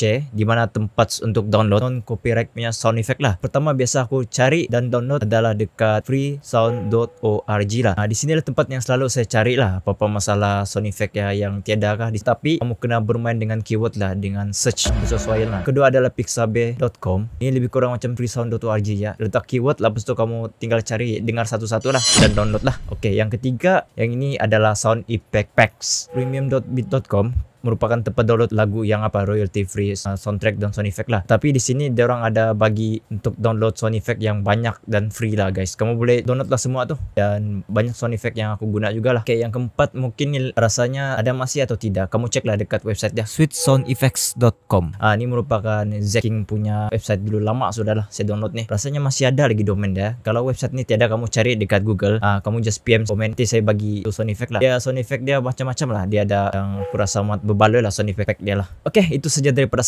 C di mana tempat untuk download non copyright punya sound effect lah. Pertama biasa aku cari dan download adalah dekat freesound.org lah. Nah, di sini adalah tempat yang selalu saya cari lah apa-apa masalah sound effect ya yang tiada kah. Tapi kamu kena bermain dengan keyword lah dengan search sesuai lah. Kedua adalah pixabay.com. Ini lebih kurang macam freesound.org ya. Letak keyword lepas itu kamu tinggal cari dengar satu-satu lah dan download lah. Oke, yang ketiga yang ini adalah sound effect packs premium.bit.com merupakan tempat download lagu yang apa royalty free uh, soundtrack dan sound effect lah. Tapi di sini dia orang ada bagi untuk download sound effect yang banyak dan free lah guys. Kamu boleh download lah semua tuh dan banyak sound effect yang aku guna juga lah. Kayak yang keempat mungkin rasanya ada masih atau tidak. Kamu cek lah dekat website dia sweetsoundeffects.com. Ah ini merupakan Zeking punya website dulu lama sudah lah saya download nih. Rasanya masih ada lagi domain dia. Kalau website ini tiada kamu cari dekat Google. Ah kamu just PM komen saya bagi sound effect lah. Ya sound effect dia macam-macam lah. Dia ada yang kurasa mat berbaloi lah sound effect dia lah. Oke, okay, itu saja daripada